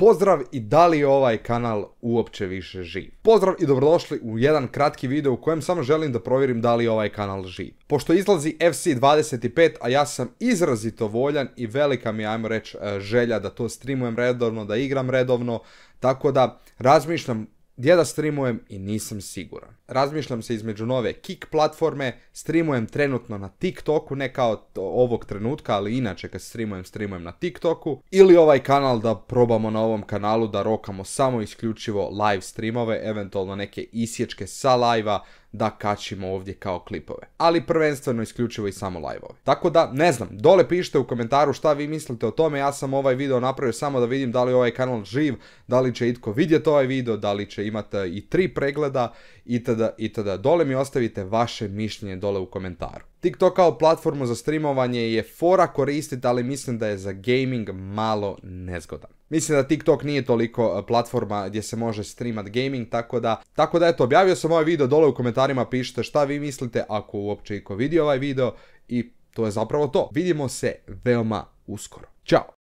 Pozdrav i da li je ovaj kanal uopće više živ? Pozdrav i dobrodošli u jedan kratki video u kojem samo želim da provjerim da li je ovaj kanal živ. Pošto izlazi FC25, a ja sam izrazito voljan i velika mi je, ajmo reći, e, želja da to streamujem redovno, da igram redovno, tako da razmišljam gdje da streamujem i nisam siguran. Razmišljam se između nove Kik platforme, streamujem trenutno na TikToku, ne kao ovog trenutka, ali inače kad streamujem, streamujem na TikToku, ili ovaj kanal da probamo na ovom kanalu da rokamo samo isključivo live streamove, eventualno neke isječke sa live da kačimo ovdje kao klipove. Ali prvenstveno isključivo i samo live-ove. Tako da, ne znam, dole pišite u komentaru šta vi mislite o tome, ja sam ovaj video napravio samo da vidim da li je ovaj kanal živ, da li će itko vidjeti ovaj video, da li će imati e, i tri pregleda itd. itd. Dole mi ostavite vaše mišljenje dole u komentaru. TikTok kao platformu za streamovanje je fora koristiti, ali mislim da je za gaming malo nezgodan. Mislim da TikTok nije toliko e, platforma gdje se može streamat gaming, tako da, tako da eto, objavio sam ovaj video, dole u komentarima pišite šta vi mislite, ako uopće iko vidi ovaj video i to je zapravo to. Vidimo se veoma uskoro. Ćao!